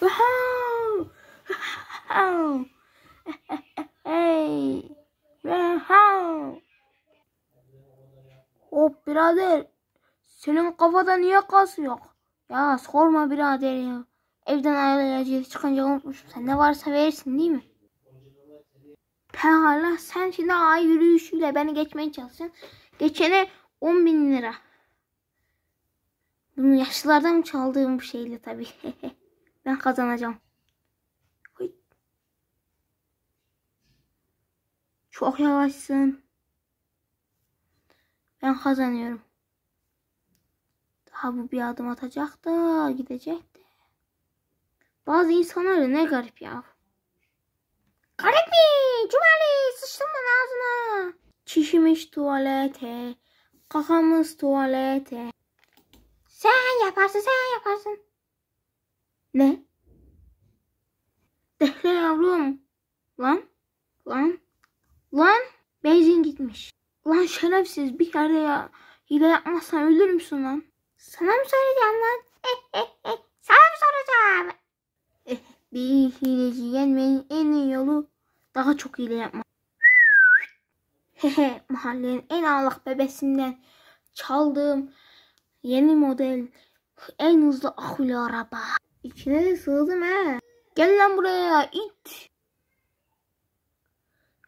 Wow. Wow. Hey. Wow. Hop oh, birader. Senin kafada niye kas yok? Ya sorma birader ya. Evden ayrılacağız çıkınca unutmuşum. Sen ne varsa verirsin değil mi? Pekala sen şimdi ay yürüyüşüyle beni geçmeye çalışsın. Geçene 10 bin lira. Bunu yaşlılardan çaldığım bu şeyle tabii. Ben kazanacağım. Çok yavaşsın. Ben kazanıyorum. Daha bu bir adım atacak da gidecek de. Bazı insanlar ne garip ya. Garip mi? Cumali sıçtın mı ağzına? Çişimiz tuvalete. Kakamız tuvalete. Sen yaparsın sen yaparsın. Ne? Defne yavrum. Lan. Lan. Lan. Benzin gitmiş. Lan şerefsiz bir yerde ya. Hile yapmazsan ölür müsün lan? Sana mı soracağım lan? Sana mı soracağım? bir hileci yenmenin en iyi yolu daha çok hile yapmak. Hehe mahallenin en ağlak bebesinden çaldığım yeni model en hızlı akülü araba. İçine de sığdım he. Gel lan buraya it.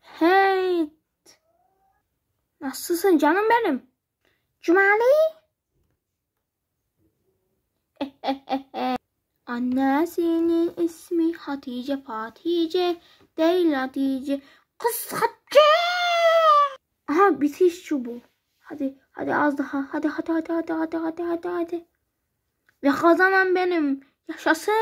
Hey. Nasılsın canım benim? Cumali. Annesinin ismi Hatice Fatice değil Hatice. Kız Hatice. Aha bitiş çubuğu. Hadi hadi az daha. Hadi hadi hadi hadi hadi hadi hadi hadi. Ve kazanan benim. 小声。